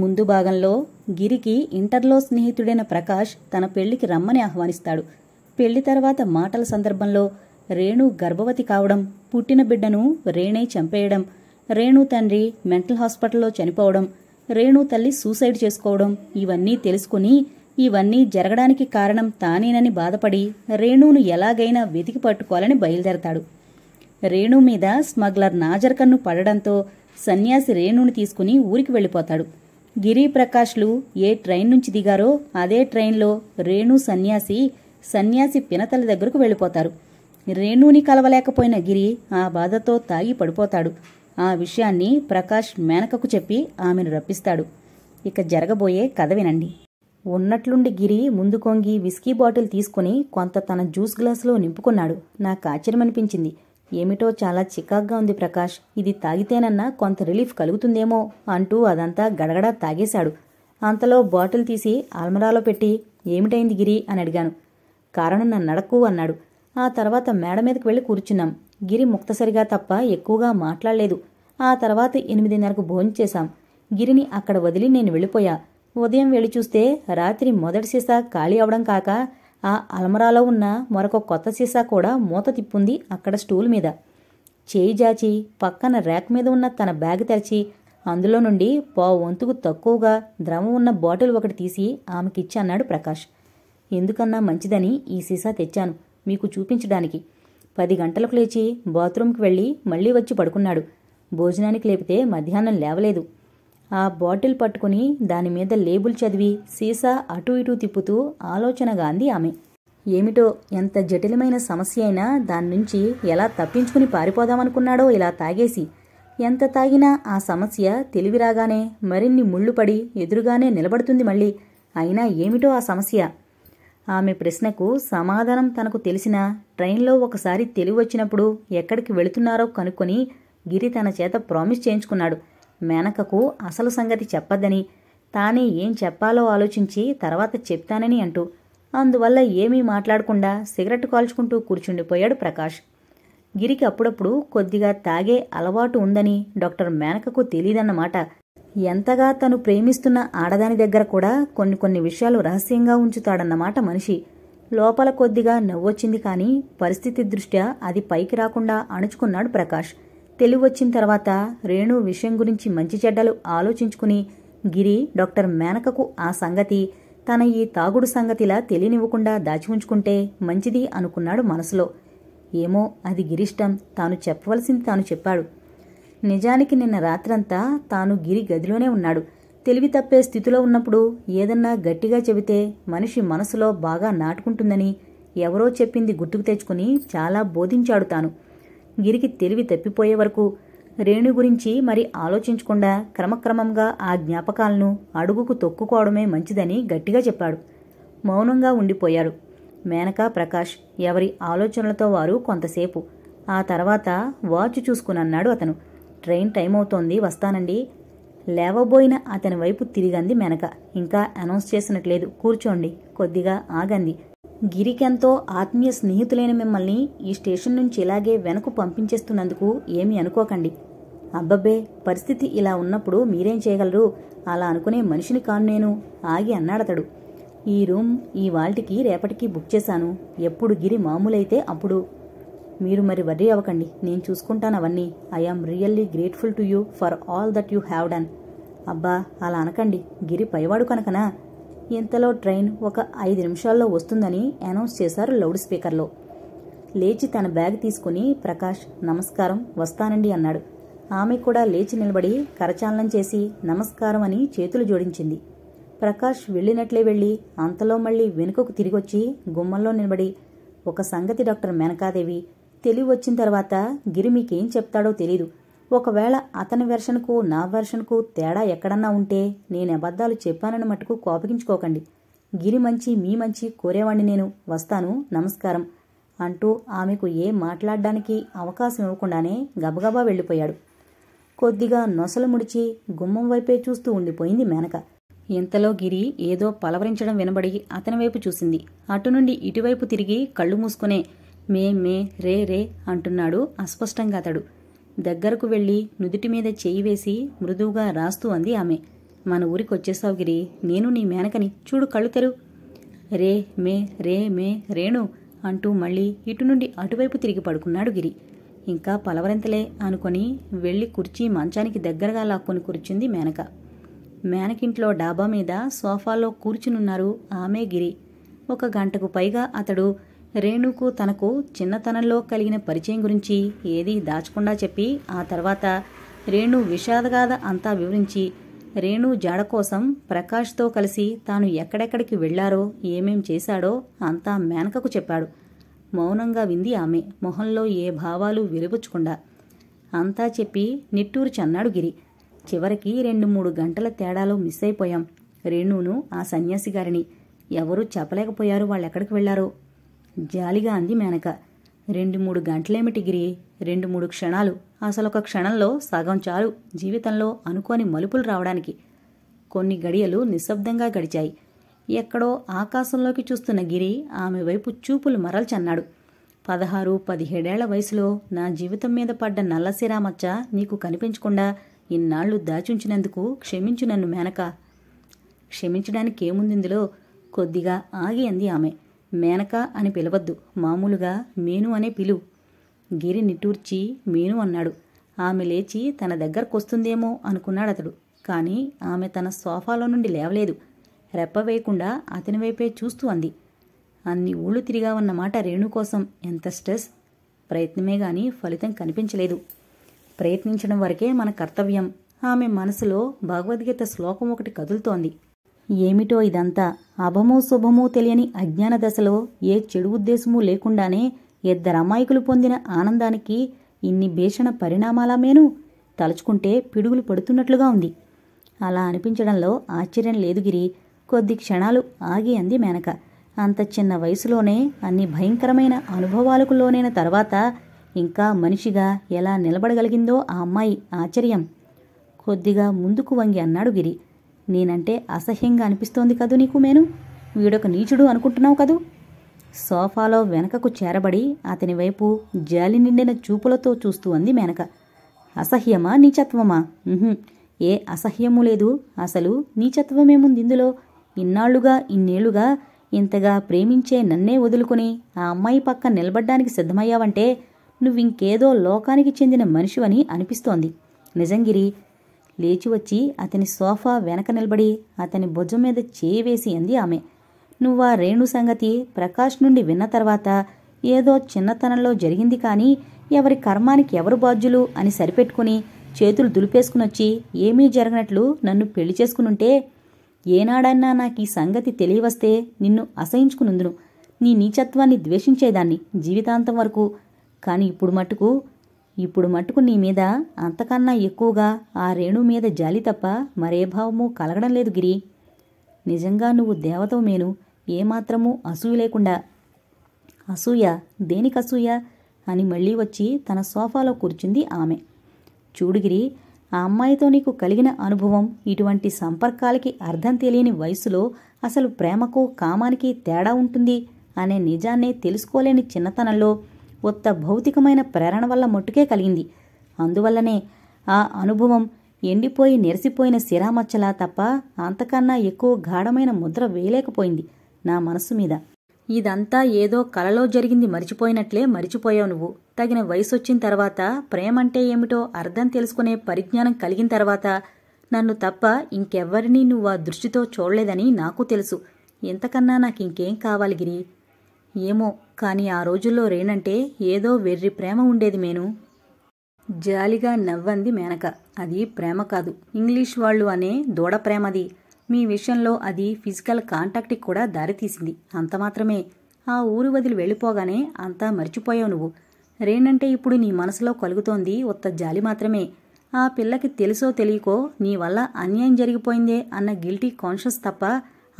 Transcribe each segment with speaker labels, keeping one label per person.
Speaker 1: ముందు భాగంలో గిరికి ఇంటర్లో స్నేహితుడైన ప్రకాష్ తన పెళ్లికి రమ్మని ఆహ్వానిస్తాడు పెళ్లి తర్వాత మాటల సందర్భంలో రేణు గర్భవతి కావడం పుట్టిన బిడ్డను రేణే చంపేయడం రేణు తండ్రి మెంటల్ హాస్పిటల్లో చనిపోవడం రేణు తల్లి సూసైడ్ చేసుకోవడం ఇవన్నీ తెలుసుకుని ఇవన్నీ జరగడానికి కారణం తానేనని బాధపడి రేణును ఎలాగైనా వెతికి పట్టుకోవాలని బయలుదేరతాడు రేణు మీద స్మగ్లర్ నాజర్కన్ను పడడంతో సన్యాసి రేణుని తీసుకుని ఊరికి వెళ్ళిపోతాడు గిరి ఏ ట్రైన్ నుంచి దిగారో అదే ట్రైన్లో రేణు సన్యాసి సన్యాసి పినతల దగ్గరకు వెళ్ళిపోతారు రేణుని కలవలేకపోయిన గిరి ఆ బాధతో తాగి పడిపోతాడు ఆ విషయాన్ని ప్రకాష్ మేనకకు చెప్పి ఆమెను రప్పిస్తాడు ఇక జరగబోయే కథ వినండి ఉన్నట్లుండి గిరి ముందు కొంగి విస్కీ బాటిల్ తీసుకుని కొంత తన జ్యూస్ గ్లాసులో నింపుకున్నాడు నాకు ఆశ్చర్యమనిపించింది ఏమిటో చాలా చికాగ్గా ఉంది ప్రకాష్ ఇది తాగితేనన్నా కొంత రిలీఫ్ కలుగుతుందేమో అంటూ అదంతా గడగడా తాగేశాడు అంతలో బాటిల్ తీసి ఆల్మరాలో పెట్టి ఏమిటైంది గిరి అని అడిగాను కారణం నన్ను నడకు అన్నాడు ఆ తర్వాత మేడ మీదకి వెళ్ళి కూర్చున్నాం గిరి ముక్తసరిగా తప్ప ఎక్కువగా మాట్లాడలేదు ఆ తర్వాత ఎనిమిదిన్నరకు భోంచేశాం గిరిని అక్కడ వదిలి నేను వెళ్ళిపోయా ఉదయం వెళ్ళి చూస్తే రాత్రి మొదటి సీసా ఖాళీ అవడం కాక ఆ అలమరాలో ఉన్న మరొక కొత్త సీసా కూడా మూత తిప్పుంది అక్కడ స్టూల్ మీద చేయి జాచి పక్కన ర్యాక్ మీద ఉన్న తన బ్యాగ్ తెరిచి అందులో నుండి పో వంతుకు తక్కువగా ద్రవం ఉన్న బాటిల్ ఒకటి తీసి ఆమెకిచ్చి అన్నాడు ప్రకాష్ ఎందుకన్నా మంచిదని ఈ సీసా తెచ్చాను మీకు చూపించడానికి పది గంటలకు లేచి బాత్రూంకి వెళ్ళి మళ్ళీ వచ్చి పడుకున్నాడు భోజనానికి లేపితే మధ్యాహ్నం లేవలేదు ఆ బాటిల్ పట్టుకుని దానిమీద లేబుల్ చదివి సీసా అటు ఇటు తిప్పుతూ ఆలోచన అంది ఆమె ఏమిటో ఎంత జటిలమైన సమస్య అయినా దాని నుంచి ఎలా తప్పించుకుని పారిపోదామనుకున్నాడో ఇలా తాగేసి ఎంత తాగినా ఆ సమస్య తెలివి రాగానే మరిన్ని ముళ్ళు పడి ఎదురుగానే నిలబడుతుంది మళ్ళీ అయినా ఏమిటో ఆ సమస్య ఆమె ప్రశ్నకు సమాధానం తనకు తెలిసిన ట్రైన్లో ఒకసారి తెలివి వచ్చినప్పుడు ఎక్కడికి వెళుతున్నారో కనుక్కొని గిరి తన చేత ప్రామిస్ చేయించుకున్నాడు మేనకకు అసలు సంగతి చెప్పద్దని తానే ఏం చెప్పాలో ఆలోచించి తర్వాత చెప్తానని అంటూ అందువల్ల ఏమీ మాట్లాడకుండా సిగరెట్ కాల్చుకుంటూ కూర్చుండిపోయాడు ప్రకాష్ గిరికి అప్పుడప్పుడు కొద్దిగా తాగే అలవాటు ఉందని డాక్టర్ మేనకకు తెలియదన్నమాట ఎంతగా తను ప్రేమిస్తున్న ఆడదాని దగ్గర కూడా కొన్ని కొన్ని విషయాలు రహస్యంగా ఉంచుతాడన్నమాట మనిషి లోపల కొద్దిగా నవ్వొచ్చింది కానీ పరిస్థితి దృష్ట్యా అది పైకి రాకుండా అణుచుకున్నాడు ప్రకాష్ తెలివి వచ్చిన తర్వాత రేణు విషయం గురించి మంచి చెడ్డలు ఆలోచించుకుని గిరి డాక్టర్ మేనకకు ఆ సంగతి తన ఈ తాగుడు సంగతిలా తెలియనివ్వకుండా దాచి ఉంచుకుంటే మంచిది అనుకున్నాడు మనసులో ఏమో అది గిరిష్టం తాను చెప్పవలసింది తాను చెప్పాడు నిజానికి నిన్న రాత్రంతా తాను గిరి గదిలోనే ఉన్నాడు తెలివి తప్పే స్థితిలో ఉన్నప్పుడు ఏదన్నా గట్టిగా చెబితే మనిషి మనసులో బాగా నాటుకుంటుందని ఎవరో చెప్పింది గుర్తుకు తెచ్చుకుని చాలా బోధించాడు తాను గిరికి తెలివి తప్పిపోయే వరకు రేణు గురించి మరి ఆలోచించకుండా క్రమక్రమంగా ఆ జ్ఞాపకాలను అడుగుకు తొక్కుకోవడమే మంచిదని గట్టిగా చెప్పాడు మౌనంగా ఉండిపోయాడు మేనకా ప్రకాష్ ఎవరి ఆలోచనలతో వారు కొంతసేపు ఆ తర్వాత వాచ్ చూసుకునన్నాడు అతను ట్రైన్ టైం అవుతోంది వస్తానండి లేవబోయిన అతని వైపు తిరిగంది మెనక ఇంకా అనౌన్స్ చేసినట్లేదు కూర్చోండి కొద్దిగా ఆగంది గిరికెంతో ఆత్మీయ స్నేహితులైన మిమ్మల్ని ఈ స్టేషన్ నుంచి ఇలాగే వెనక్కు పంపించేస్తున్నందుకు ఏమీ అనుకోకండి అబ్బబ్బే పరిస్థితి ఇలా ఉన్నప్పుడు మీరేం చేయగలరు అలా అనుకునే మనిషిని కాను నేను ఆగి అన్నాడతడు ఈ రూమ్ ఈ వాల్టికి రేపటికి బుక్ చేశాను ఎప్పుడు గిరి మామూలైతే అప్పుడు మీరు మరి వర్రీ అవ్వకండి నేను చూసుకుంటాను అవన్నీ I am really grateful to you for all that you have done అబ్బా అలా అనకండి గిరి పైవాడు కనుకనా ఇంతలో ట్రైన్ ఒక ఐదు నిమిషాల్లో వస్తుందని అనౌన్స్ చేశారు లౌడ్ స్పీకర్లో లేచి తన బ్యాగ్ తీసుకుని ప్రకాష్ నమస్కారం వస్తానండి అన్నాడు ఆమె కూడా లేచి నిలబడి కరచాలనం చేసి నమస్కారం అని చేతులు జోడించింది ప్రకాష్ వెళ్ళినట్లే వెళ్ళి అంతలో మళ్ళీ వెనుకకు తిరిగొచ్చి గుమ్మంలో నిలబడి ఒక సంగతి డాక్టర్ మేనకాదేవి తెలివి వచ్చిన తర్వాత గిరి మీకేం చెప్తాడో తెలీదు ఒకవేళ అతని వెర్షన్కు నా వెర్షన్కు తేడా ఎక్కడన్నా ఉంటే నేను అబద్ధాలు చెప్పానని మటుకు కోపగించుకోకండి గిరి మంచి మీ మంచి కోరేవాణ్ణి నేను వస్తాను నమస్కారం అంటూ ఆమెకు ఏ మాట్లాడడానికి అవకాశం ఇవ్వకుండానే గబగబా వెళ్ళిపోయాడు కొద్దిగా నొసలు ముడిచి గుమ్మం వైపే చూస్తూ ఉండిపోయింది మేనక ఇంతలో గిరి ఏదో పలవరించడం వినబడి అతని వైపు చూసింది అటు నుండి ఇటువైపు తిరిగి కళ్ళు మూసుకునే మే మే రే రే అంటున్నాడు అస్పష్టంగా అతడు దగ్గరకు వెళ్ళి నుదుటి మీద చేయి వేసి మృదువుగా రాస్తూ అంది ఆమె మన ఊరికి వచ్చేసావు గిరి నేను నీ మేనకని చూడు కళ్ళు తెరు రే మే రే మే రేణు అంటూ మళ్ళీ ఇటు నుండి అటువైపు తిరిగి పడుకున్నాడు గిరి ఇంకా పలవరింతలే అనుకొని వెళ్ళి కుర్చీ మంచానికి దగ్గరగా లాక్కొని కూర్చుంది మేనక మేనకింట్లో డాబా మీద సోఫాలో కూర్చునున్నారు ఆమె గిరి ఒక గంటకు పైగా అతడు రేణుకు తనకు చిన్నతనంలో కలిగిన పరిచయం గురించి ఏదీ దాచకుండా చెప్పి ఆ తర్వాత రేణు విషాదగాథ అంతా వివరించి రేణు జాడ కోసం ప్రకాష్తో కలిసి తాను ఎక్కడెక్కడికి వెళ్లారో ఏమేం చేశాడో అంతా మేనకకు చెప్పాడు మౌనంగా వింది ఆమె మొహంలో ఏ భావాలు వెలుగుచ్చకుండా అంతా చెప్పి నిట్టూరు చన్నాడు గిరి చివరికి రెండు మూడు గంటల తేడాలో మిస్ అయిపోయాం రేణును ఆ సన్యాసి గారిని ఎవరూ చెప్పలేకపోయారు వాళ్ళెక్కడికి వెళ్లారో జాలిగా అంది మేనక రెండు మూడు గంటలేమిటి గిరి రెండు మూడు క్షణాలు అసలు ఒక క్షణంలో సగం చాలు జీవితంలో అనుకోని మలుపులు రావడానికి కొన్ని గడియలు నిశ్శబ్దంగా గడిచాయి ఎక్కడో ఆకాశంలోకి చూస్తున్న గిరి ఆమె వైపు చూపులు మరల్చన్నాడు పదహారు పదిహేడేళ్ల వయసులో నా జీవితం మీద పడ్డ నల్లసిరామచ్చ నీకు కనిపించకుండా ఇన్నాళ్లు దాచుంచినందుకు క్షమించు నన్ను మేనక క్షమించడానికి ఏముందిందులో కొద్దిగా ఆగి అంది ఆమె మేనక అని పిలవద్దు మామూలుగా మీను అనే పిలు గిరి నిట్టూర్చి మీను అన్నాడు ఆమె లేచి తన దగ్గరకొస్తుందేమో అతడు కానీ ఆమె తన సోఫాలో నుండి లేవలేదు రెప్ప వేయకుండా అతని వైపే చూస్తూ అంది అన్ని ఊళ్ళు తిరిగావన్నమాట రేణు కోసం ఎంత స్ట్రెస్ ప్రయత్నమే గాని ఫలితం కనిపించలేదు ప్రయత్నించడం వరకే మన కర్తవ్యం ఆమె మనసులో భగవద్గీత శ్లోకం ఒకటి కదులుతోంది ఏమిటో ఇదంతా అభమో శుభమో తెలియని అజ్ఞాన దశలో ఏ చెడు ఉద్దేశమూ లేకుండానే ఇద్దరు అమాయకులు పొందిన ఆనందానికి ఇన్ని భీషణ పరిణామాలా తలుచుకుంటే పిడుగులు పడుతున్నట్లుగా ఉంది అలా అనిపించడంలో ఆశ్చర్యం లేదు గిరి కొద్ది క్షణాలు ఆగి అంది మేనక అంత చిన్న వయసులోనే అన్ని భయంకరమైన అనుభవాలకు లోనైన తర్వాత ఇంకా మనిషిగా ఎలా నిలబడగలిగిందో ఆ అమ్మాయి ఆశ్చర్యం కొద్దిగా ముందుకు వంగి అన్నాడు గిరి నేనంటే అసహ్యంగా అనిపిస్తోంది కదూ నీకు మేను వీడొక నీచుడు అనుకుంటున్నావు కదూ సోఫాలో వెనకకు చేరబడి అతని వైపు జాలి నిండిన చూపులతో చూస్తూ అంది మేనక అసహ్యమా నీచత్వమా ఏ అసహ్యము లేదు అసలు నీచత్వమేముంది ఇందులో ఇన్నాళ్లుగా ఇన్నేళ్లుగా ఇంతగా ప్రేమించే నన్నే వదులుకుని ఆ అమ్మాయి పక్క నిలబడ్డానికి సిద్ధమయ్యావంటే నువ్వింకేదో లోకానికి చెందిన మనిషివని అనిపిస్తోంది నిజంగిరి లేచి వచ్చి అతని సోఫా వెనక నిలబడి అతని భుజం మీద చేయి వేసి అంది ఆమె నువ్వా రేణు సంగతి ప్రకాష్ నుండి విన్న తర్వాత ఏదో చిన్నతనంలో జరిగింది కానీ ఎవరి కర్మానికి ఎవరు బాధ్యులు అని సరిపెట్టుకుని చేతులు దులిపేసుకునొచ్చి ఏమీ జరగనట్లు నన్ను పెళ్లి చేసుకునుంటే ఏనాడన్నా నాకు ఈ సంగతి తెలియవస్తే నిన్ను అసహించుకునుందును నీ నీచత్వాన్ని ద్వేషించేదాన్ని జీవితాంతం వరకు కానీ ఇప్పుడు మటుకు ఇప్పుడు మట్టుకు నీ మీద అంతకన్నా ఎక్కువగా ఆ రేణు మీద జాలి తప్ప మరే భావము కలగడం లేదు గిరి నిజంగా నువ్వు దేవతో దేవతవమేను ఏమాత్రమూ అసూయ లేకుండా అసూయ దేనికి అసూయ అని మళ్ళీ వచ్చి తన సోఫాలో కూర్చుంది ఆమె చూడుగిరి ఆ అమ్మాయితో నీకు కలిగిన అనుభవం ఇటువంటి సంపర్కాలకి అర్థం తెలియని వయసులో అసలు ప్రేమకు కామానికి తేడా ఉంటుంది అనే నిజాన్నే తెలుసుకోలేని చిన్నతనంలో ఉత్త భౌతికమైన ప్రేరణ వల్ల మట్టుకే కలిగింది అందువల్లనే ఆ అనుభవం ఎండిపోయి నెరిసిపోయిన శిరామచ్చలా తప్ప అంతకన్నా ఎక్కువ గాఢమైన ముద్ర వేయలేకపోయింది నా మనసు మీద ఇదంతా ఏదో కలలో జరిగింది మరిచిపోయినట్లే మరిచిపోయావు నువ్వు తగిన వయసొచ్చిన తర్వాత ప్రేమంటే ఏమిటో అర్థం తెలుసుకునే పరిజ్ఞానం కలిగిన తర్వాత నన్ను తప్ప ఇంకెవ్వరినీ నువ్వు ఆ దృష్టితో చూడలేదని నాకు తెలుసు ఎంతకన్నా నాకు ఇంకేం కావాలి గిరి ఏమో కానీ ఆ రోజుల్లో రేనంటే ఏదో వెర్రి ప్రేమ ఉండేది మేను జాలిగా నవ్వంది మేనక అది ప్రేమ కాదు ఇంగ్లీష్ వాళ్ళు అనే దూడ ప్రేమది మీ విషయంలో అది ఫిజికల్ కాంటాక్ట్కి కూడా దారితీసింది అంత మాత్రమే ఆ ఊరు వదిలి వెళ్ళిపోగానే అంతా మర్చిపోయావు నువ్వు రేనంటే ఇప్పుడు నీ మనసులో కలుగుతోంది ఉత్త జాలి మాత్రమే ఆ పిల్లకి తెలుసో తెలియకో నీ వల్ల అన్యాయం జరిగిపోయిందే అన్న గిల్టీ కాన్షియస్ తప్ప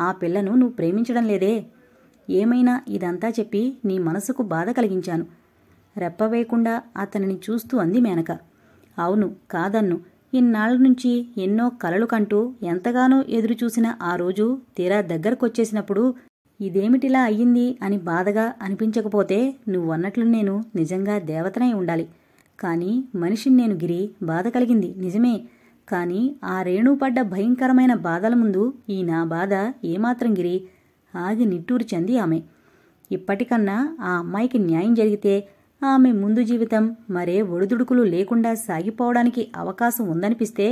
Speaker 1: ఆ పిల్లను నువ్వు ప్రేమించడం లేదే ఏమైనా ఇదంతా చెప్పి నీ మనసుకు బాధ కలిగించాను రెప్పవేయకుండా అతనిని చూస్తూ అంది మేనక అవును కాదన్ను ఇన్నాళ్ళ నుంచి ఎన్నో కలలు కంటూ ఎంతగానో ఎదురుచూసిన ఆ రోజు తీరా దగ్గరకొచ్చేసినప్పుడు ఇదేమిటిలా అయ్యింది అని బాధగా అనిపించకపోతే నువ్వన్నట్లు నేను నిజంగా దేవతనై ఉండాలి కానీ మనిషిని నేను గిరి బాధ కలిగింది నిజమే కానీ ఆ రేణు పడ్డ భయంకరమైన బాధల ముందు ఈ నా బాధ ఏమాత్రం గిరి ఆగి నిట్టూరు చెంది ఆమె ఇప్పటికన్నా ఆ అమ్మాయికి న్యాయం జరిగితే ఆమె ముందు జీవితం మరే ఒడిదుడుకులు లేకుండా సాగిపోవడానికి అవకాశం ఉందనిపిస్తే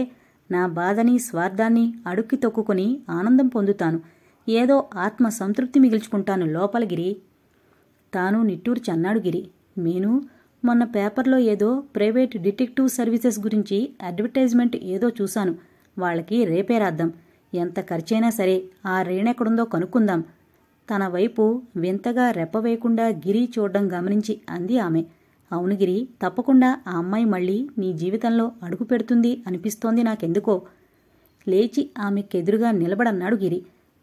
Speaker 1: నా బాధని స్వార్థాన్ని అడుక్కి తొక్కుకొని ఆనందం పొందుతాను ఏదో ఆత్మ సంతృప్తి మిగిల్చుకుంటాను లోపలగిరి తాను నిట్టూరు చన్నాడు గిరి మీను మొన్న పేపర్లో ఏదో ప్రైవేట్ డిటెక్టివ్ సర్వీసెస్ గురించి అడ్వర్టైజ్మెంట్ ఏదో చూశాను వాళ్ళకి రేపే రాద్దాం ఎంత ఖర్చైనా సరే ఆ రేణెక్కడుందో కనుక్కుందాం తన వైపు వింతగా రెప్పవేయకుండా గిరి చూడడం గమనించి అంది ఆమె అవును గిరి తప్పకుండా ఆ అమ్మాయి మళ్ళీ నీ జీవితంలో అడుగు పెడుతుంది అనిపిస్తోంది నాకెందుకో లేచి ఆమెకెదురుగా నిలబడన్నాడు గిరి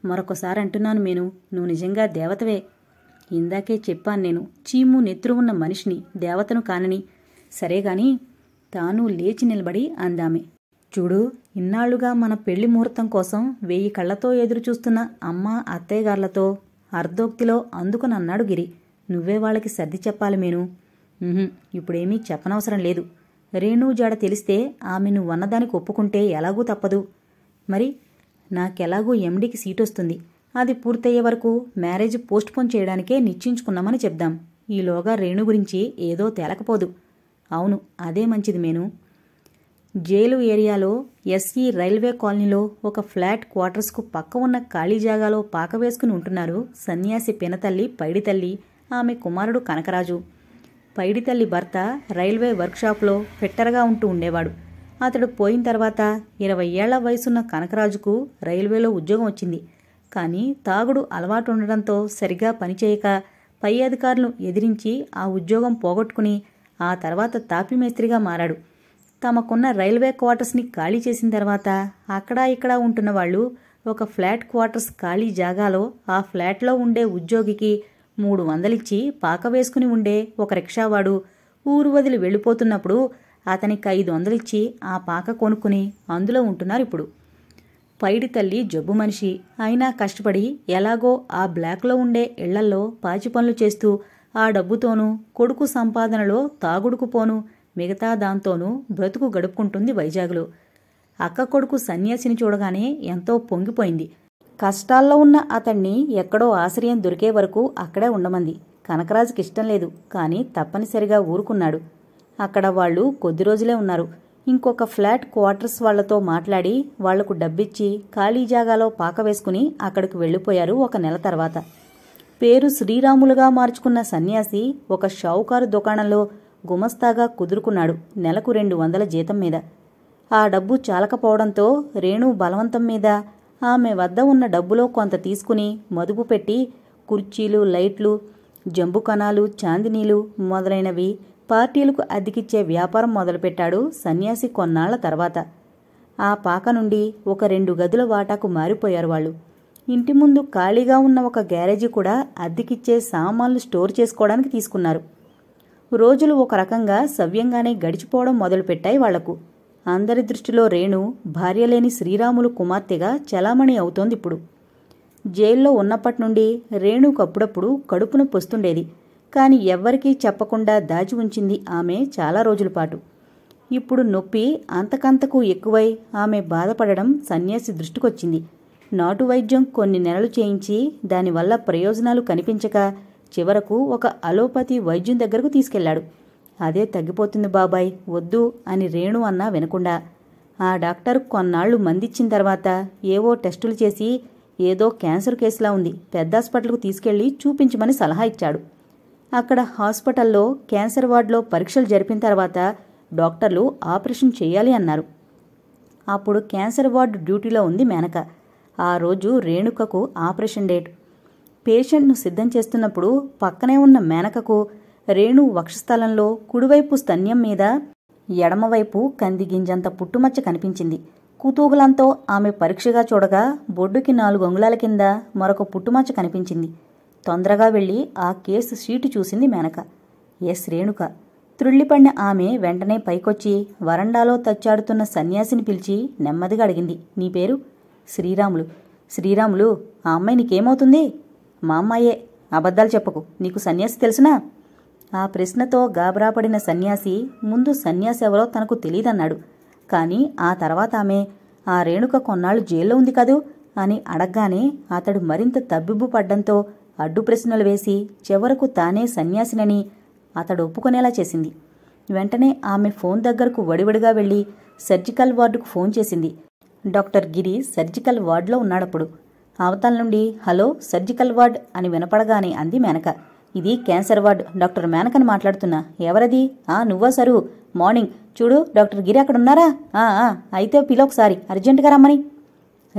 Speaker 1: మరొకసారి అంటున్నాను నేను నువ్వు నిజంగా దేవతవే ఇందాకే చెప్పాను నేను చీము నెత్రు ఉన్న మనిషిని దేవతను కానని సరేగాని తాను లేచి నిలబడి అందామె చూడు ఇన్నాళ్లుగా మన పెళ్లి ముహూర్తం కోసం వెయ్యి కళ్ళతో ఎదురుచూస్తున్న అమ్మ అత్తయ్యగార్లతో అర్ధోక్తిలో అందుకునన్నాడు గిరి నువ్వే వాళ్ళకి సర్ది చెప్పాలి మేను ఇప్పుడేమీ చెప్పనవసరం లేదు రేణు జాడ తెలిస్తే ఆమె నువ్వన్నదానికి ఒప్పుకుంటే ఎలాగూ తప్పదు మరి నాకెలాగూ ఎండికి సీట్ వస్తుంది అది పూర్తయ్యే వరకు మ్యారేజ్ పోస్ట్పోన్ చేయడానికే నిశ్చయించుకున్నామని చెప్దాం ఈలోగా రేణు గురించి ఏదో తేలకపోదు అవును అదే మంచిది మేను జైలు ఏరియాలో ఎస్ఈ రైల్వే కాలనీలో ఒక ఫ్లాట్ క్వార్టర్స్కు పక్క ఉన్న ఖాళీ జాగాలో పాక వేసుకుని ఉంటున్నారు సన్యాసి పినతల్లి పైడితల్లి ఆమె కుమారుడు కనకరాజు పైడితల్లి భర్త రైల్వే వర్క్షాప్లో ఫిట్టర్గా ఉంటూ ఉండేవాడు అతడు పోయిన తర్వాత ఇరవై ఏళ్ల వయసున్న కనకరాజుకు రైల్వేలో ఉద్యోగం వచ్చింది కానీ తాగుడు అలవాటు ఉండడంతో సరిగా పనిచేయక పై అధికారులను ఎదిరించి ఆ ఉద్యోగం పోగొట్టుకుని ఆ తర్వాత తాపి మేస్త్రిగా మారాడు తమకున్న రైల్వే క్వార్టర్స్ని ఖాళీ చేసిన తర్వాత అక్కడా ఇక్కడా ఉంటున్న వాళ్ళు ఒక ఫ్లాట్ క్వార్టర్స్ ఖాళీ జాగాలో ఆ ఫ్లాట్లో ఉండే ఉద్యోగికి మూడు వందలిచ్చి పాక వేసుకుని ఉండే ఒక రిక్షావాడు ఊరు వదిలి వెళ్ళిపోతున్నప్పుడు అతనికి ఐదు వందలిచ్చి ఆ పాక కొనుక్కుని అందులో ఉంటున్నారు ఇప్పుడు పైడి తల్లి జబ్బు మనిషి అయినా కష్టపడి ఎలాగో ఆ బ్లాక్లో ఉండే ఇళ్లల్లో పాచి పనులు చేస్తూ ఆ డబ్బుతోనూ కొడుకు సంపాదనలో తాగుడుకుపోను మిగతా దాంతోనూ బ్రతుకు గడుపుకుంటుంది వైజాగ్లో అక్క కొడుకు సన్యాసిని చూడగానే ఎంతో పొంగిపోయింది కష్టాల్లో ఉన్న అతణ్ణి ఎక్కడో ఆశ్రయం దొరికే వరకు అక్కడే ఉండమంది కనకరాజుకి ఇష్టం లేదు కానీ తప్పనిసరిగా ఊరుకున్నాడు అక్కడ వాళ్ళు కొద్ది రోజులే ఉన్నారు ఇంకొక ఫ్లాట్ క్వార్టర్స్ వాళ్లతో మాట్లాడి వాళ్లకు డబ్బిచ్చి ఖాళీ జాగాలో పాక వేసుకుని అక్కడికి వెళ్ళిపోయారు ఒక నెల తర్వాత పేరు శ్రీరాములుగా మార్చుకున్న సన్యాసి ఒక షావుకారు దుకాణంలో గుమస్తాగా కుదురుకున్నాడు నెలకు రెండు వందల జీతం మీద ఆ డబ్బు చాలకపోవడంతో రేణు బలవంతం మీద ఆమె వద్ద ఉన్న డబ్బులో కొంత తీసుకుని మదుపు పెట్టి కుర్చీలు లైట్లు జంబు కణాలు చాందినీలు మొదలైనవి పార్టీలకు అద్దెకిచ్చే వ్యాపారం మొదలుపెట్టాడు సన్యాసి కొన్నాళ్ల తర్వాత ఆ పాక నుండి ఒక రెండు గదుల వాటాకు మారిపోయారు వాళ్ళు ఇంటి ముందు ఖాళీగా ఉన్న ఒక గ్యారేజీ కూడా అద్దెకిచ్చే సామాన్లు స్టోర్ చేసుకోవడానికి తీసుకున్నారు రోజులు ఒక రకంగా సవ్యంగానే గడిచిపోవడం మొదలుపెట్టాయి వాళ్లకు అందరి దృష్టిలో రేణు భార్యలేని శ్రీరాములు కుమార్తెగా చలామణి అవుతోంది ఇప్పుడు జైల్లో ఉన్నప్పటి నుండి రేణుకు అప్పుడప్పుడు కడుపును పొస్తుండేది కానీ ఎవ్వరికీ చెప్పకుండా దాచి ఉంచింది ఆమె చాలా రోజుల పాటు ఇప్పుడు నొప్పి అంతకంతకు ఎక్కువై ఆమె బాధపడడం సన్యాసి దృష్టికొచ్చింది నాటు వైద్యం కొన్ని నెలలు చేయించి దానివల్ల ప్రయోజనాలు కనిపించక చివరకు ఒక అలోపతి వైద్యుని దగ్గరకు తీసుకెళ్లాడు అదే తగ్గిపోతుంది బాబాయ్ వద్దు అని రేణు అన్నా వినకుండా ఆ డాక్టర్ కొన్నాళ్లు మందిచ్చిన తర్వాత ఏవో టెస్టులు చేసి ఏదో క్యాన్సర్ కేసులా ఉంది పెద్ద హాస్పిటల్కు తీసుకెళ్లి చూపించమని సలహా ఇచ్చాడు అక్కడ హాస్పిటల్లో క్యాన్సర్ వార్డులో పరీక్షలు జరిపిన తర్వాత డాక్టర్లు ఆపరేషన్ చేయాలి అన్నారు అప్పుడు క్యాన్సర్ వార్డు డ్యూటీలో ఉంది మేనక ఆ రోజు రేణుకకు ఆపరేషన్ డేట్ పేషెంట్ను సిద్ధం చేస్తున్నప్పుడు పక్కనే ఉన్న మేనకకు రేణు వక్షస్థలంలో కుడివైపు స్తన్యం మీద ఎడమవైపు కందిగింజంత పుట్టుమచ్చ కనిపించింది కుతూహలంతో ఆమె పరీక్షగా చూడగా బొడ్డుకి నాలుగు అంగుళాల కింద మరొక పుట్టుమచ్చ కనిపించింది తొందరగా వెళ్ళి ఆ కేసు షీటు చూసింది మేనక ఎస్ రేణుక త్రుళ్ళిపడిన ఆమె వెంటనే పైకొచ్చి వరండాలో తచ్చాడుతున్న సన్యాసిని పిలిచి నెమ్మదిగా అడిగింది నీ పేరు శ్రీరాములు శ్రీరాములు ఆ అమ్మాయి నీకేమవుతుంది మా అమ్మాయే అబద్ధాలు చెప్పకు నీకు సన్యాసి తెలుసునా ఆ ప్రశ్నతో గాబరాపడిన సన్యాసి ముందు సన్యాసి ఎవరో తనకు తెలియదన్నాడు కానీ ఆ తర్వాత ఆమె ఆ రేణుక కొన్నాళ్ళు జైల్లో ఉంది కదూ అని అడగగానే అతడు మరింత తబ్బిబ్బు పడ్డంతో అడ్డు ప్రశ్నలు వేసి చివరకు తానే సన్యాసినని అతడు ఒప్పుకునేలా చేసింది వెంటనే ఆమె ఫోన్ దగ్గరకు వడివడిగా వెళ్ళి సర్జికల్ వార్డుకు ఫోన్ చేసింది డాక్టర్ గిరి సర్జికల్ వార్డులో ఉన్నాడప్పుడు అవతల నుండి హలో సర్జికల్ వార్డ్ అని వినపడగానే అంది మేనక ఇది క్యాన్సర్ వార్డ్ డాక్టర్ మేనకని మాట్లాడుతున్నా ఎవరది ఆ నువ్వా సరు మార్నింగ్ చూడు డాక్టర్ గిరి అక్కడున్నారా ఆ అయితే పిలోకసారి అర్జెంటుగా రమ్మని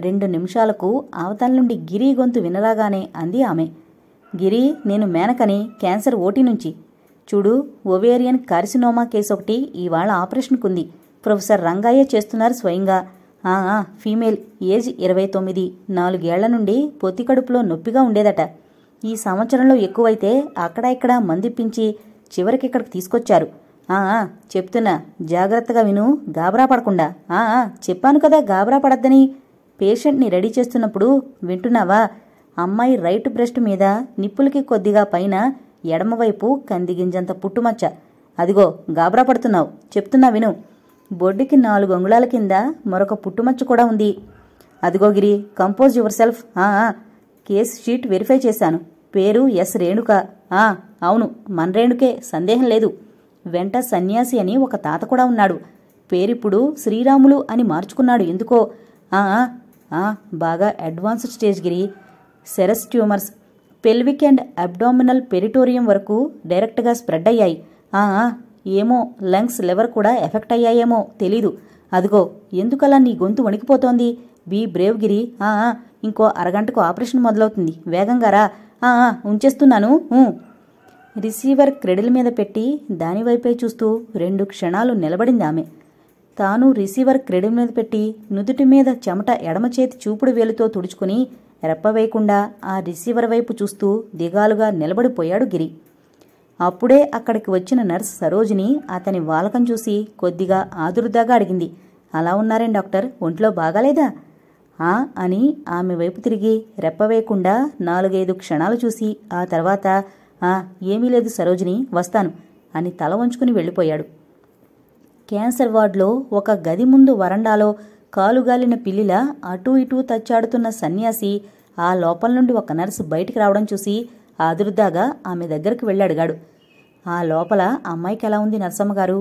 Speaker 1: రెండు నిమిషాలకు అవతల నుండి గిరి గొంతు వినరాగానే అంది ఆమె గిరి నేను మేనకని క్యాన్సర్ ఓటీ నుంచి చూడు ఓవేరియన్ కార్సినోమా కేసు ఒకటి ఇవాళ ఆపరేషన్కుంది ప్రొఫెసర్ రంగయ్య చేస్తున్నారు స్వయంగా ఆ ఫీమేల్ ఏజ్ ఇరవై తొమ్మిది నాలుగేళ్ల నుండి పొత్తి కడుపులో నొప్పిగా ఉండేదట ఈ సంవత్సరంలో ఎక్కువైతే అక్కడ ఇక్కడ మందిప్పించి చివరికి తీసుకొచ్చారు ఆ చెప్తున్నా జాగ్రత్తగా విను గాబరా పడకుండా ఆ చెప్పాను కదా గాబరా పడద్దని పేషెంట్ని రెడీ చేస్తున్నప్పుడు వింటున్నావా అమ్మాయి రైట్ బ్రెస్ట్ మీద నిప్పులకి కొద్దిగా పైన ఎడమవైపు కందిగింజంత పుట్టుమచ్చ అదిగో గాబరా పడుతున్నావు చెప్తున్నా విను బొడ్డుకి నాలుగు అంగుళాల కింద మరొక పుట్టుమచ్చ కూడా ఉంది అదిగోగిరి compose yourself case sheet verify చేశాను పేరు ఎస్ రేణుక ఆ అవును మన రేణుకే సందేహం లేదు వెంట సన్యాసి అని ఒక తాత కూడా ఉన్నాడు పేరిప్పుడు శ్రీరాములు అని మార్చుకున్నాడు ఎందుకో ఆ బాగా advanced stage Giri serous tumours pelvic and abdominal peritoneum వరకు డైరెక్ట్గా స్ప్రెడ్ అయ్యాయి ఏమో లంగ్స్ లివర్ కూడా ఎఫెక్ట్ అయ్యాయేమో తెలీదు అదిగో ఎందుకలా నీ గొంతు వణికిపోతోంది బి బ్రేవ్గిరి ఆ ఇంకో అరగంటకు ఆపరేషన్ మొదలవుతుంది వేగంగా రా ఆ ఉంచేస్తున్నాను రిసీవర్ క్రెడిల్ మీద పెట్టి దానివైపే చూస్తూ రెండు క్షణాలు నిలబడింది ఆమె తాను రిసీవర్ క్రెడిల్ మీద పెట్టి నుదుటి మీద చెమట ఎడమ చేతి చూపుడు వేలుతో తుడుచుకుని రెప్పవేయకుండా ఆ రిసీవర్ వైపు చూస్తూ దిగాలుగా నిలబడిపోయాడు గిరి అప్పుడే అక్కడికి వచ్చిన నర్స్ సరోజిని అతని వాలకం చూసి కొద్దిగా ఆదురుదాగా అడిగింది అలా ఉన్నారేం డాక్టర్ ఒంట్లో బాగాలేదా ఆ అని ఆమె వైపు తిరిగి రెప్పవేయకుండా నాలుగైదు క్షణాలు చూసి ఆ తర్వాత ఆ ఏమీ లేదు సరోజిని వస్తాను అని తల వంచుకుని వెళ్ళిపోయాడు క్యాన్సర్ వార్డులో ఒక గది ముందు వరండాలో కాలుగాలిన పిల్లిలా అటూ ఇటూ తచ్చాడుతున్న సన్యాసి ఆ లోపల నుండి ఒక నర్సు బయటికి రావడం చూసి ఆదురుద్దాగా ఆమె దగ్గరికి వెళ్ళడిగాడు ఆ లోపల అమ్మాయికి ఎలా ఉంది నరసమ్మగారు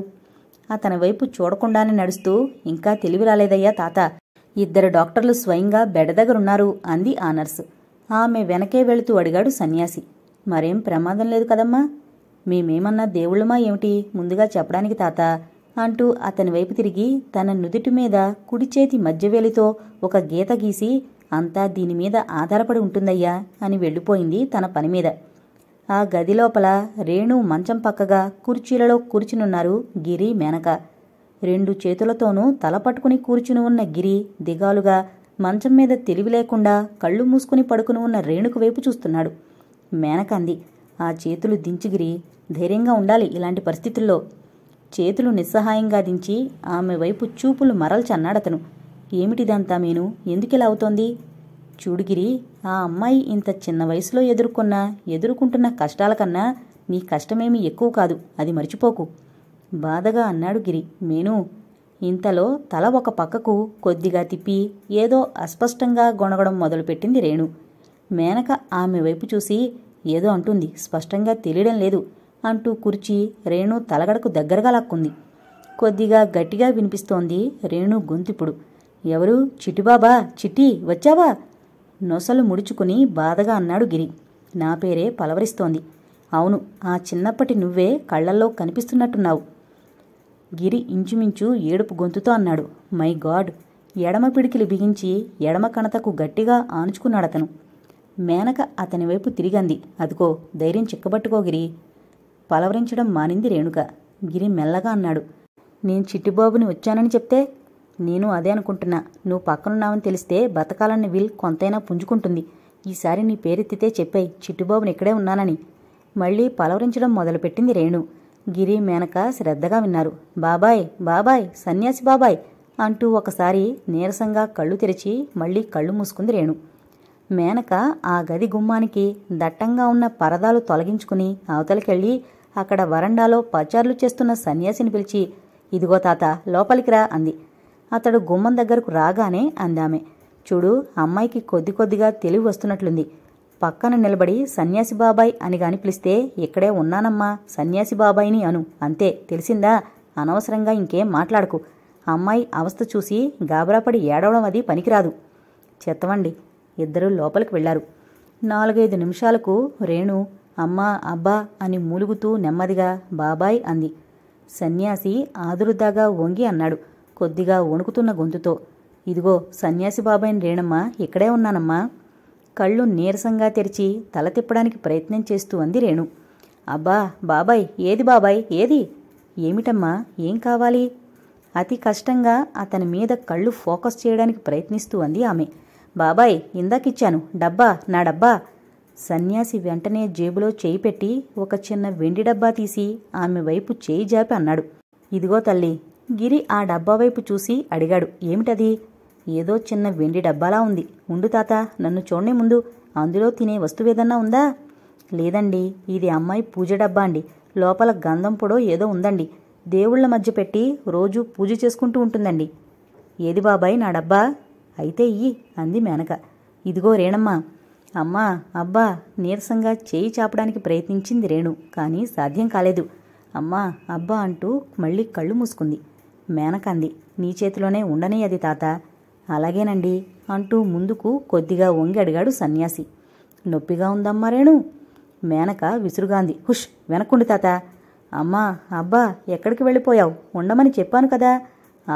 Speaker 1: అతని వైపు చూడకుండానే నడుస్తూ ఇంకా తెలివి రాలేదయ్యా తాత ఇద్దరు డాక్టర్లు స్వయంగా బెడ దగ్గరున్నారు అంది ఆ నర్సు ఆమె వెనకే వెళుతూ అడిగాడు సన్యాసి మరేం ప్రమాదం లేదు కదమ్మా మేమేమన్నా దేవుళ్ళమా ఏమిటి ముందుగా చెప్పడానికి తాత అంటూ అతని వైపు తిరిగి తన నుదుటి మీద కుడి చేతి మధ్యవేలితో ఒక గీత గీసి అంతా దీని మీద ఆధారపడి ఉంటుందయ్యా అని వెళ్ళిపోయింది తన పని మీద ఆ గది లోపల రేణు మంచం పక్కగా కుర్చీలలో కూర్చునున్నారు గిరి మేనక రెండు చేతులతోనూ తల పట్టుకుని కూర్చుని ఉన్న గిరి దిగాలుగా మంచం మీద తెలివి లేకుండా కళ్ళు మూసుకుని పడుకుని ఉన్న రేణుకు వైపు చూస్తున్నాడు మేనక అంది ఆ చేతులు దించిగిరి ధైర్యంగా ఉండాలి ఇలాంటి పరిస్థితుల్లో చేతులు నిస్సహాయంగా దించి ఆమె వైపు చూపులు మరల్చన్నాడతను ఏమిటిదంతా మీను ఎందుకిలా అవుతోంది చూడుగిరి ఆ అమ్మాయి ఇంత చిన్న వయసులో ఎదుర్కొన్న ఎదుర్కొంటున్న కష్టాల కన్నా నీ కష్టమేమి ఎక్కువ కాదు అది మర్చిపోకు బాధగా అన్నాడు గిరి మేను ఇంతలో తల ఒక పక్కకు కొద్దిగా తిప్పి ఏదో అస్పష్టంగా గొణగడం మొదలుపెట్టింది రేణు మేనక ఆమె వైపు చూసి ఏదో అంటుంది స్పష్టంగా తెలియడం లేదు అంటూ కుర్చీ రేణు తలగడకు దగ్గరగా లాక్కుంది కొద్దిగా గట్టిగా వినిపిస్తోంది రేణు గొంతిప్పుడు ఎవరు చిటిబాబా చిట్టి వచ్చావా నొసలు ముడుచుకుని బాధగా అన్నాడు గిరి నా పేరే పలవరిస్తోంది అవును ఆ చిన్నప్పటి నువ్వే కళ్లల్లో కనిపిస్తున్నట్టున్నావు గిరి ఇంచుమించు ఏడుపు గొంతుతో అన్నాడు మై గాడ్ ఎడమ పిడికిలు బిగించి ఎడమ కణతకు గట్టిగా ఆనుచుకున్నాడతను మేనక అతని వైపు తిరిగంది అదిగో ధైర్యం చిక్కబట్టుకో గిరి పలవరించడం మానింది రేణుక గిరి మెల్లగా అన్నాడు నేను చిట్టిబాబుని వచ్చానని చెప్తే నేను అదే అనుకుంటున్నా నువ్వు పక్కనున్నావని తెలిస్తే బతకాలన్న విల్ కొంతైనా పుంజుకుంటుంది ఈసారి నీ పేరెత్తితే చెప్పాయి చిట్టుబాబుని ఇక్కడే ఉన్నానని మళ్ళీ పలవరించడం మొదలుపెట్టింది రేణు గిరి మేనక శ్రద్ధగా విన్నారు బాబాయ్ బాబాయ్ సన్యాసి బాబాయ్ అంటూ ఒకసారి నీరసంగా కళ్ళు తెరిచి మళ్ళీ కళ్ళు మూసుకుంది రేణు మేనక ఆ గది గుమ్మానికి దట్టంగా ఉన్న పరదాలు తొలగించుకుని అవతలికెళ్ళి అక్కడ వరండాలో పచారులు చేస్తున్న సన్యాసిని పిలిచి ఇదిగో తాత లోపలికి రా అంది అతడు గుమ్మం దగ్గరకు రాగానే అందామె చూడు అమ్మాయికి కొద్ది కొద్దిగా తెలివి వస్తున్నట్లుంది పక్కన నిలబడి సన్యాసి బాబాయ్ అని గాని పిలిస్తే ఇక్కడే ఉన్నానమ్మా సన్యాసి బాబాయ్ని అను అంతే తెలిసిందా అనవసరంగా ఇంకేం మాట్లాడకు అమ్మాయి అవస్థ చూసి గాబరాపడి ఏడవడం అది పనికిరాదు చెత్తవండి ఇద్దరు లోపలికి వెళ్లారు నాలుగైదు నిమిషాలకు రేణు అమ్మా అబ్బా అని మూలుగుతూ నెమ్మదిగా బాబాయ్ అంది సన్యాసి ఆదురుదాగా వంగి అన్నాడు కొద్దిగా వణుకుతున్న గొంతుతో ఇదిగో సన్యాసి బాబాయిని రేణమ్మ ఇక్కడే ఉన్నానమ్మా కళ్ళు నీరసంగా తెరిచి తల తిప్పడానికి ప్రయత్నం చేస్తూ అంది రేణు అబ్బా బాబాయ్ ఏది బాబాయ్ ఏది ఏమిటమ్మా ఏం కావాలి అతి కష్టంగా అతని మీద కళ్ళు ఫోకస్ చేయడానికి ప్రయత్నిస్తూ అంది ఆమె బాబాయ్ ఇందాకిచ్చాను డబ్బా నా డబ్బా సన్యాసి వెంటనే జేబులో చేయి పెట్టి ఒక చిన్న వెండి డబ్బా తీసి ఆమె వైపు చేయి జాపి అన్నాడు ఇదిగో తల్లి గిరి ఆ డబ్బా వైపు చూసి అడిగాడు ఏమిటది ఏదో చిన్న వెండి డబ్బాలా ఉంది ఉండు తాత నన్ను చూడనే ముందు అందులో తినే వస్తువేదన్నా ఉందా లేదండి ఇది అమ్మాయి పూజ డబ్బా అండి లోపల గంధం పొడో ఏదో ఉందండి దేవుళ్ల మధ్య పెట్టి రోజు పూజ చేసుకుంటూ ఉంటుందండి ఏది బాబాయ్ నా డబ్బా అయితే ఇయ్యి అంది మేనక ఇదిగో రేణమ్మా అమ్మా అబ్బా నీరసంగా చేయి చాపడానికి ప్రయత్నించింది రేణు కానీ సాధ్యం కాలేదు అమ్మా అబ్బా అంటూ మళ్ళీ కళ్ళు మూసుకుంది మేనకంది నీ చేతిలోనే ఉండనే అది తాత అలాగేనండి అంటూ ముందుకు కొద్దిగా వంగి అడిగాడు సన్యాసి నొప్పిగా ఉందమ్మా రేణు మేనక విసురుగాంది హుష్ వెనక్కుండి తాత అమ్మా అబ్బా ఎక్కడికి వెళ్ళిపోయావు ఉండమని చెప్పాను కదా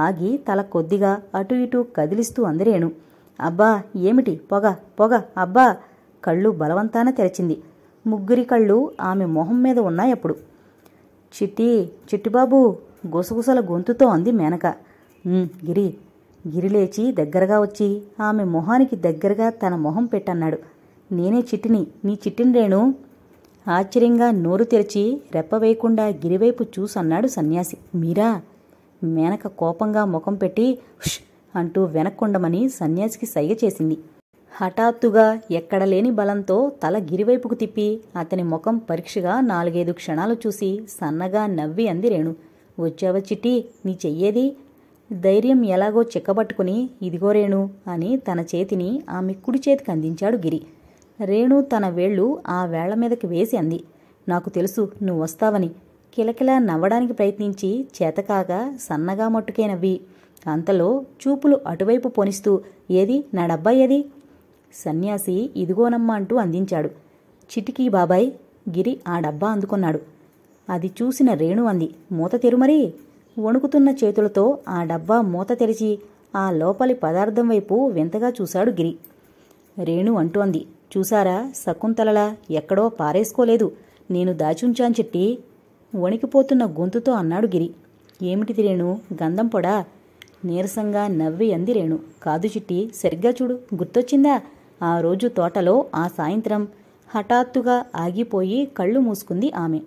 Speaker 1: ఆగి తల కొద్దిగా అటు ఇటు కదిలిస్తూ అందరేను అబ్బా ఏమిటి పొగ పొగ అబ్బా కళ్ళు బలవంతాన తెరిచింది ముగ్గురి కళ్ళు ఆమె మొహం మీద ఉన్నాయప్పుడు చిట్టి చిట్టిబాబు గుసగుసల గొంతుతో అంది మేనక గిరి గిరి లేచి దగ్గరగా వచ్చి ఆమె మొహానికి దగ్గరగా తన మొహం పెట్టన్నాడు నేనే చిట్టిని నీ చిట్టిని రేణు ఆశ్చర్యంగా నోరు తెరిచి రెప్పవేయకుండా గిరివైపు చూసన్నాడు సన్యాసి మీరా మేనక కోపంగా ముఖం పెట్టి హుష్ అంటూ వెనక్కుండమని సన్యాసికి సైగ చేసింది హఠాత్తుగా ఎక్కడలేని బలంతో తల గిరివైపుకు తిప్పి అతని ముఖం పరీక్షగా నాలుగైదు క్షణాలు చూసి సన్నగా నవ్వి అంది రేణు వచ్చావా చిట్టి నీ చెయ్యేది ధైర్యం ఎలాగో చిక్కబట్టుకుని ఇదిగో రేణు అని తన చేతిని ఆమె కుడి చేతికి అందించాడు గిరి రేణు తన వేళ్ళు ఆ వేళ్ల మీదకి వేసి అంది నాకు తెలుసు నువ్వు వస్తావని కిలకిల నవ్వడానికి ప్రయత్నించి చేతకాగా సన్నగా మట్టుకే నవ్వి అంతలో చూపులు అటువైపు పోనిస్తూ ఏది నా డబ్బా ఏది సన్యాసి ఇదిగోనమ్మా అంటూ అందించాడు చిటికీ బాబాయ్ గిరి ఆ డబ్బా అందుకున్నాడు అది చూసిన రేణు అంది మూత తెరుమరీ వణుకుతున్న చేతులతో ఆ డబ్బా మూత తెరిచి ఆ లోపలి పదార్థం వైపు వింతగా చూశాడు గిరి రేణు అంటూ అంది చూసారా శకుంతలలా ఎక్కడో పారేసుకోలేదు నేను దాచుంచాను చెట్టి వణికిపోతున్న గొంతుతో అన్నాడు గిరి ఏమిటిది రేణు గంధం పొడా నీరసంగా నవ్వి అంది రేణు కాదు చిట్టి సరిగ్గా చూడు గుర్తొచ్చిందా ఆ రోజు తోటలో ఆ సాయంత్రం హఠాత్తుగా ఆగిపోయి కళ్ళు మూసుకుంది ఆమె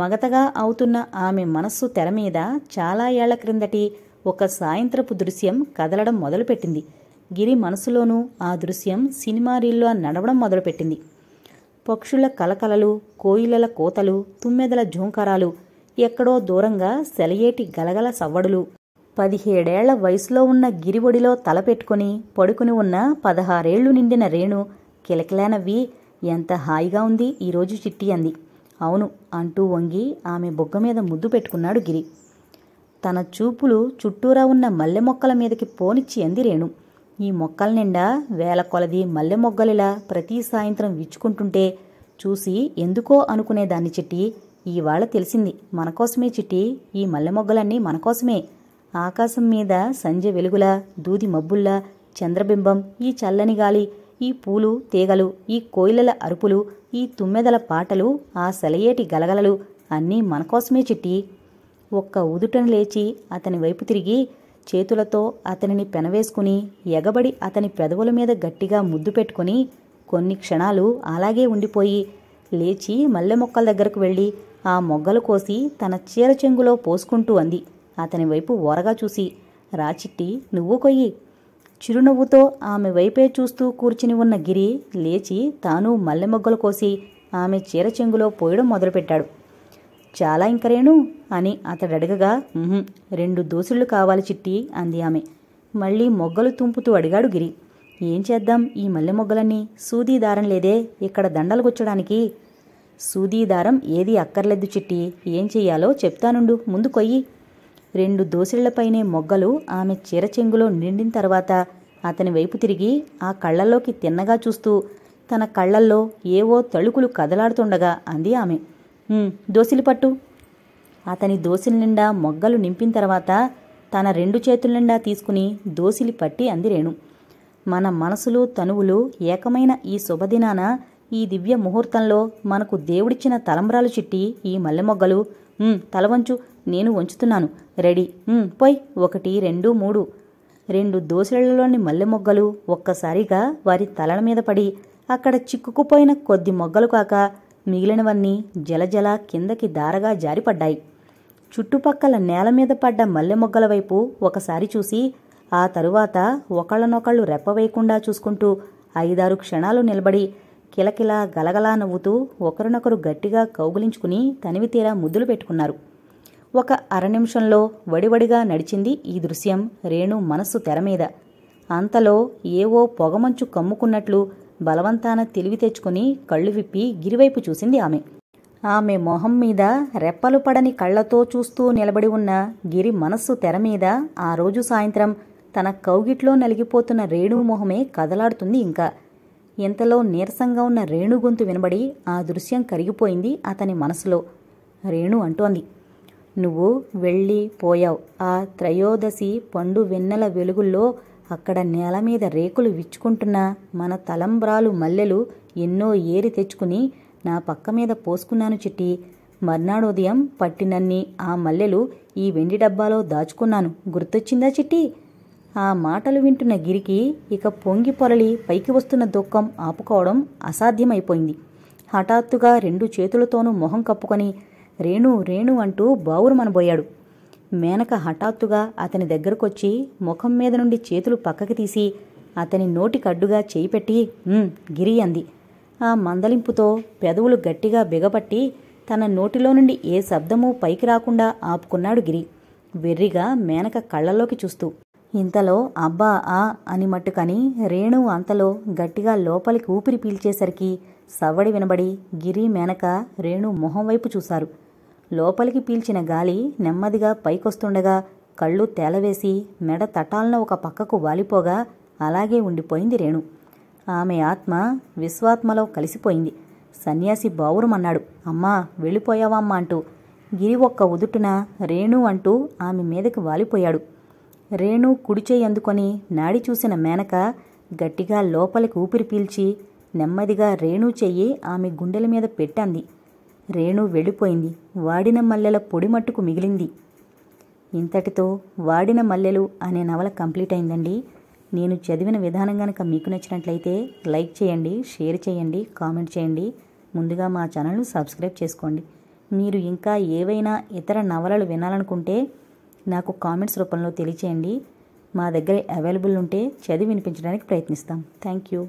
Speaker 1: మగతగా అవుతున్న ఆమె మనస్సు తెర మీద చాలా ఏళ్ల క్రిందటి ఒక సాయంత్రపు దృశ్యం కదలడం మొదలుపెట్టింది గిరి మనసులోనూ ఆ దృశ్యం సినిమా రీల్లో నడవడం మొదలుపెట్టింది పక్షుల కలకలలు కోయిలల కోతలు తుమ్మెదల జోంకరాలు ఎక్కడో దూరంగా సెలయేటి గలగల సవ్వడులు పదిహేడేళ్ల వయసులో ఉన్న గిరివొడిలో తలపెట్టుకుని పడుకుని ఉన్న పదహారేళ్లు నిండిన రేణు కిలకిలానవ్వి ఎంత హాయిగా ఉంది ఈరోజు చిట్టి అంది అవును అంటూ వంగి ఆమె బొగ్గ మీద ముద్దు పెట్టుకున్నాడు గిరి తన చూపులు చుట్టూరా ఉన్న మల్లె మొక్కల మీదకి పోనిచ్చి అంది రేణు ఈ మొక్కల నిండా వేల కొలది మల్లె మొగ్గలిలా ప్రతి సాయంత్రం విచ్చుకుంటుంటే చూసి ఎందుకో అనుకునే దాన్ని చిట్టి ఇవాళ తెలిసింది మనకోసమే చిట్టి ఈ మల్లె మొగ్గలన్నీ మనకోసమే ఆకాశం మీద సంజ వెలుగులా దూది మబ్బుల్లా చంద్రబింబం ఈ చల్లని గాలి ఈ పూలు తీగలు ఈ కోయిలల అరుపులు ఈ తుమ్మెదల పాటలు ఆ సెలయేటి గలగలలు అన్నీ మనకోసమే చిట్టి ఒక్క ఉదుటన లేచి అతని వైపు తిరిగి చేతులతో అతనిని పెనవేసుకుని ఎగబడి అతని పెదవుల మీద గట్టిగా ముద్దు పెట్టుకుని కొన్ని క్షణాలు అలాగే ఉండిపోయి లేచి మల్లె మొక్కల దగ్గరకు వెళ్ళి ఆ మొగ్గలు కోసి తన చీర చెంగులో పోసుకుంటూ అంది అతని వైపు ఓరగా చూసి రాచిట్టి నువ్వు కొయ్యి చిరునవ్వుతో ఆమె వైపే చూస్తూ కూర్చుని ఉన్న గిరి లేచి తాను మల్లెమొగ్గలు కోసి ఆమె చీర చెంగులో పోయడం మొదలుపెట్టాడు చాలా రేణు అని అతడు అడగగా రెండు దోసుళ్ళు కావాలి చిట్టి అంది ఆమె మళ్ళీ మొగ్గలు తుంపుతూ అడిగాడు గిరి ఏం చేద్దాం ఈ మల్లె మొగ్గలన్నీ సూదీ దారం లేదే ఇక్కడ దండలుగొచ్చడానికి సూదీ దారం ఏది అక్కర్లేదు చిట్టి ఏం చెయ్యాలో చెప్తానుండు ముందు కొయ్యి రెండు దోసిళ్లపైనే మొగ్గలు ఆమె చీరచెంగులో నిండిన తర్వాత అతని వైపు తిరిగి ఆ కళ్ళల్లోకి తిన్నగా చూస్తూ తన కళ్ళల్లో ఏవో తళుకులు కదలాడుతుండగా అంది ఆమె దోసిలి పట్టు అతని దోసిల నిండా మొగ్గలు నింపిన తర్వాత తన రెండు చేతుల నిండా తీసుకుని దోసిలి పట్టి అంది రేణు మన మనసులు తనువులు ఏకమైన ఈ శుభదినాన ఈ దివ్య ముహూర్తంలో మనకు దేవుడిచ్చిన తలంబ్రాలు చిట్టి ఈ మల్లెమొగ్గలు తలవంచు నేను వంచుతున్నాను రెడీ పోయ్ ఒకటి రెండు మూడు రెండు దోసెలలోని మల్లె మొగ్గలు ఒక్కసారిగా వారి తలల మీద పడి అక్కడ చిక్కుకుపోయిన కొద్ది మొగ్గలు కాక మిగిలినవన్నీ జలజల కిందకి దారగా జారిపడ్డాయి చుట్టుపక్కల నేల మీద పడ్డ మల్లె మొగ్గల వైపు ఒకసారి చూసి ఆ తరువాత ఒకళ్ళనొకళ్ళు రెప్పవేయకుండా చూసుకుంటూ ఐదారు క్షణాలు నిలబడి కిలకిలా గలగలా నవ్వుతూ ఒకరినొకరు గట్టిగా కౌగులించుకుని తనివితీరా ముద్దులు పెట్టుకున్నారు ఒక అర నిమిషంలో వడివడిగా నడిచింది ఈ దృశ్యం రేణు మనస్సు తెరమీద అంతలో ఏవో పొగమంచు కమ్ముకున్నట్లు బలవంతాన తెలివి తెచ్చుకుని కళ్ళు విప్పి గిరివైపు చూసింది ఆమె ఆమె మొహం మీద రెప్పలు పడని కళ్లతో చూస్తూ నిలబడి ఉన్న గిరి మనస్సు తెరమీద ఆ రోజు సాయంత్రం తన కౌగిట్లో నలిగిపోతున్న రేణు మొహమే కదలాడుతుంది ఇంకా ఇంతలో నీరసంగా ఉన్న రేణు గొంతు వినబడి ఆ దృశ్యం కరిగిపోయింది అతని మనసులో రేణు అంటోంది నువ్వు వెళ్ళి పోయావు ఆ త్రయోదశి పండు వెన్నెల వెలుగుల్లో అక్కడ నేల మీద రేకులు విచ్చుకుంటున్న మన తలంబ్రాలు మల్లెలు ఎన్నో ఏరి తెచ్చుకుని నా పక్క మీద పోసుకున్నాను చిట్టి మర్నాడు ఉదయం పట్టినన్ని ఆ మల్లెలు ఈ వెండి డబ్బాలో దాచుకున్నాను గుర్తొచ్చిందా చిట్టి ఆ మాటలు వింటున్న గిరికి ఇక పొంగి పొరలి పైకి వస్తున్న దుఃఖం ఆపుకోవడం అసాధ్యమైపోయింది హఠాత్తుగా రెండు చేతులతోనూ మొహం కప్పుకొని రేణు రేణు అంటూ బావురుమనబోయాడు మేనక హఠాత్తుగా అతని దగ్గరకొచ్చి ముఖం మీద నుండి చేతులు పక్కకి తీసి అతని నోటి కడ్డుగా చేయిపెట్టి గిరి అంది ఆ మందలింపుతో పెదవులు గట్టిగా బిగపట్టి తన నోటిలో నుండి ఏ శబ్దమూ పైకి రాకుండా ఆపుకున్నాడు గిరి వెర్రిగా మేనక కళ్లలోకి చూస్తూ ఇంతలో అబ్బా ఆ అని మట్టుకని రేణు అంతలో గట్టిగా లోపలికి ఊపిరి పీల్చేసరికి సవ్వడి వినబడి గిరి మేనక రేణు మొహం వైపు చూశారు లోపలికి పీల్చిన గాలి నెమ్మదిగా పైకొస్తుండగా కళ్ళు తేలవేసి మెడ తటాలన ఒక పక్కకు వాలిపోగా అలాగే ఉండిపోయింది రేణు ఆమె ఆత్మ విశ్వాత్మలో కలిసిపోయింది సన్యాసి బావురమన్నాడు అమ్మా వెళ్ళిపోయావామ్మా అంటూ గిరి ఒక్క ఉదుటున రేణు అంటూ ఆమె మీదకి వాలిపోయాడు రేణు కుడిచేయి అందుకొని నాడి చూసిన మేనక గట్టిగా లోపలికి ఊపిరి పీల్చి నెమ్మదిగా రేణు చెయ్యి ఆమె గుండెల మీద పెట్టంది రేణు వెళ్ళిపోయింది వాడిన మల్లెల పొడి మట్టుకు మిగిలింది ఇంతటితో వాడిన మల్లెలు అనే నవల కంప్లీట్ అయిందండి నేను చదివిన విధానం కనుక మీకు నచ్చినట్లయితే లైక్ చేయండి షేర్ చేయండి కామెంట్ చేయండి ముందుగా మా ఛానల్ను సబ్స్క్రైబ్ చేసుకోండి మీరు ఇంకా ఏవైనా ఇతర నవలలు వినాలనుకుంటే నాకు కామెంట్స్ రూపంలో తెలియచేయండి మా దగ్గర అవైలబుల్ ఉంటే చదివి వినిపించడానికి ప్రయత్నిస్తాం థ్యాంక్ యూ